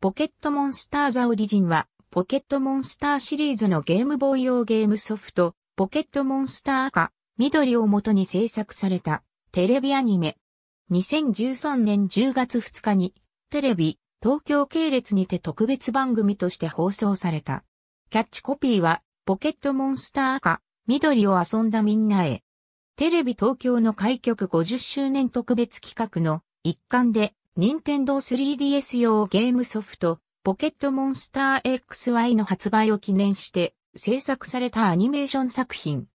ポケットモンスターザオリジンは、ポケットモンスターシリーズのゲームボーイ用ゲームソフト、ポケットモンスター赤、緑をもとに制作された、テレビアニメ。2013年10月2日に、テレビ、東京系列にて特別番組として放送された。キャッチコピーは、ポケットモンスター赤、緑を遊んだみんなへ。テレビ東京の開局50周年特別企画の一環で、任天堂 3DS 用ゲームソフト、ポケットモンスター XY の発売を記念して制作されたアニメーション作品。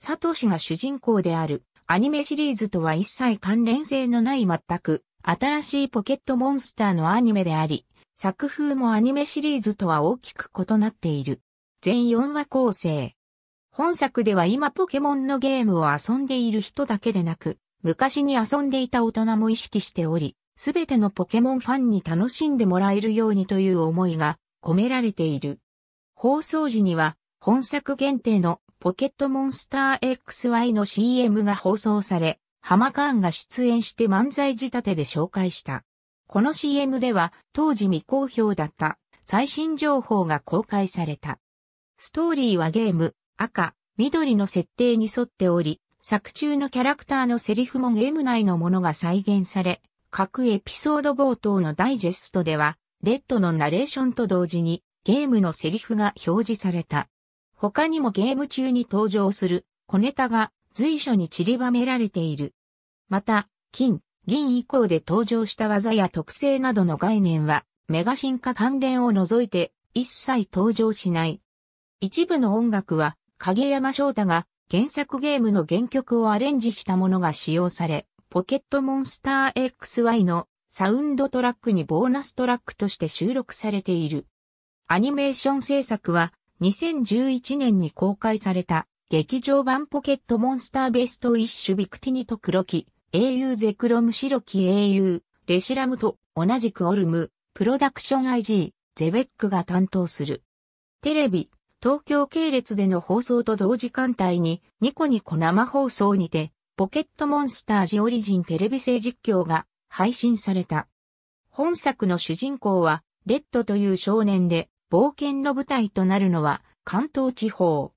佐藤氏が主人公であるアニメシリーズとは一切関連性のない全く新しいポケットモンスターのアニメであり、作風もアニメシリーズとは大きく異なっている。全4話構成。本作では今ポケモンのゲームを遊んでいる人だけでなく、昔に遊んでいた大人も意識しており、すべてのポケモンファンに楽しんでもらえるようにという思いが込められている。放送時には本作限定のポケットモンスター XY の CM が放送され、ハマカーンが出演して漫才仕立てで紹介した。この CM では当時未公表だった最新情報が公開された。ストーリーはゲーム、赤、緑の設定に沿っており、作中のキャラクターのセリフもゲーム内のものが再現され、各エピソード冒頭のダイジェストでは、レッドのナレーションと同時にゲームのセリフが表示された。他にもゲーム中に登場する小ネタが随所に散りばめられている。また、金、銀以降で登場した技や特性などの概念は、メガ進化関連を除いて一切登場しない。一部の音楽は、影山翔太が原作ゲームの原曲をアレンジしたものが使用され、ポケットモンスター XY のサウンドトラックにボーナストラックとして収録されている。アニメーション制作は2011年に公開された劇場版ポケットモンスターベストイッシュビクティニと黒木、英雄ゼクロム白木英雄、レシラムと同じくオルム、プロダクション IG、ゼベックが担当する。テレビ、東京系列での放送と同時間帯にニコニコ生放送にてポケットモンスタージオリジンテレビ製実況が配信された。本作の主人公は、レッドという少年で、冒険の舞台となるのは、関東地方。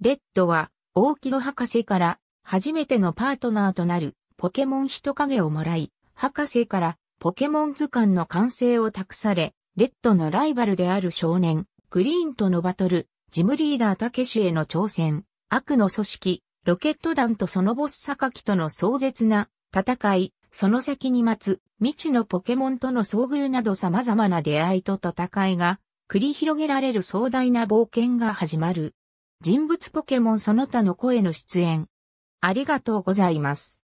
レッドは、大木戸博士から、初めてのパートナーとなる、ポケモン人影をもらい、博士から、ポケモン図鑑の完成を託され、レッドのライバルである少年、グリーンとのバトル、ジムリーダーたけしへの挑戦、悪の組織、ロケット団とそのボス榊との壮絶な戦い、その先に待つ未知のポケモンとの遭遇など様々な出会いと戦いが繰り広げられる壮大な冒険が始まる。人物ポケモンその他の声の出演。ありがとうございます。